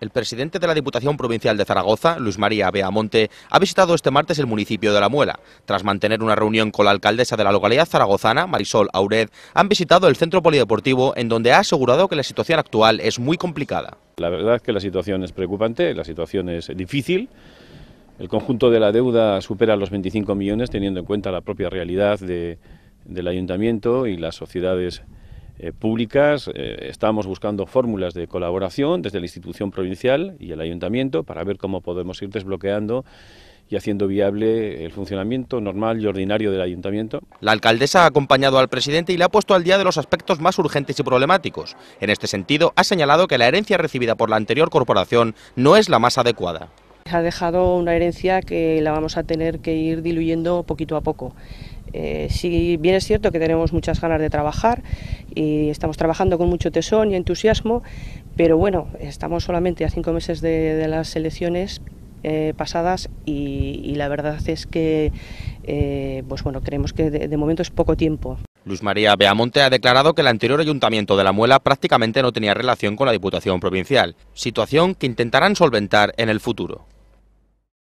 El presidente de la Diputación Provincial de Zaragoza, Luis María Beamonte, ha visitado este martes el municipio de La Muela. Tras mantener una reunión con la alcaldesa de la localidad zaragozana, Marisol Aured, han visitado el centro polideportivo en donde ha asegurado que la situación actual es muy complicada. La verdad es que la situación es preocupante, la situación es difícil. El conjunto de la deuda supera los 25 millones teniendo en cuenta la propia realidad del ayuntamiento y las sociedades eh, públicas. Eh, estamos buscando fórmulas de colaboración desde la institución provincial y el ayuntamiento para ver cómo podemos ir desbloqueando y haciendo viable el funcionamiento normal y ordinario del ayuntamiento. La alcaldesa ha acompañado al presidente y le ha puesto al día de los aspectos más urgentes y problemáticos. En este sentido, ha señalado que la herencia recibida por la anterior corporación no es la más adecuada. Ha dejado una herencia que la vamos a tener que ir diluyendo poquito a poco. Eh, sí, si bien es cierto que tenemos muchas ganas de trabajar y estamos trabajando con mucho tesón y entusiasmo, pero bueno, estamos solamente a cinco meses de, las elecciones eh, pasadas y, la verdad es que, eh, pues bueno, creemos que de, de momento es poco tiempo. Luz María Beamonte ha declarado que el anterior ayuntamiento de La Muela prácticamente no tenía relación con la Diputación Provincial, situación que intentarán solventar en el futuro.